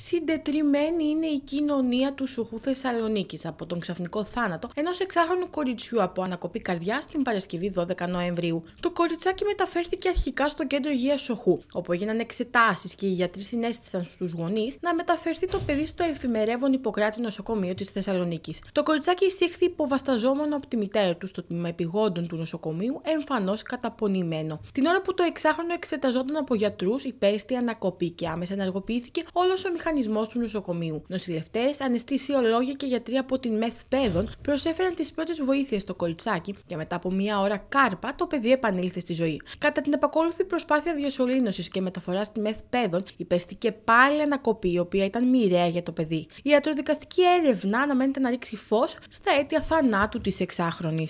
Συντετριμένη είναι η κοινωνία του Σουχού Θεσσαλονίκης από τον ξαφνικό θάνατο ενός εξάχρονου κοριτσιού από ανακοπή καρδιά την Παρασκευή 12 Νοεμβρίου. Το κοριτσάκι μεταφέρθηκε αρχικά στο κέντρο υγείας Σοχού, όπου έγιναν εξετάσεις και οι γιατροί συνέστησαν στους γονείς να μεταφερθεί το παιδί στο εφημερεύον υποκράτη νοσοκομείο της Θεσσαλονίκης. Το κοριτσάκι εισήχθη υποβασταζόμενο από τη μητέρα του στο τμήμα επιγόντων του νοσοκομείου, εμφανώς καταπονημένο. Την ώρα που το εξάχρονο εξεταζόταν από γιατρούς, υπέστη ανακοπή και άμεσα ενεργοποιήθηκε όλος ο μηχανισμός του νοσοκομείου. Νοσηλευτές, αναισθησιολόγοι και γιατροί από την ΜΕΘ Πέδων προσέφεραν τις πρώτες βοήθειες στο κοριτσάκι και μετά από μία ώρα κάρπα το παιδί επανήλθε στη ζωή. Κατά την επακόλουθη προσπάθεια διασωλήνωσης και μεταφοράς στη ΜΕΘ Πέδων, υπέστηκε πάλι ανακοπή, η οποία ήταν μοιραία για το παιδί. Η ιατροδικαστική έρευνα αναμένεται να ρίξει φως στα αίτια θανάτου της εξάχρονης.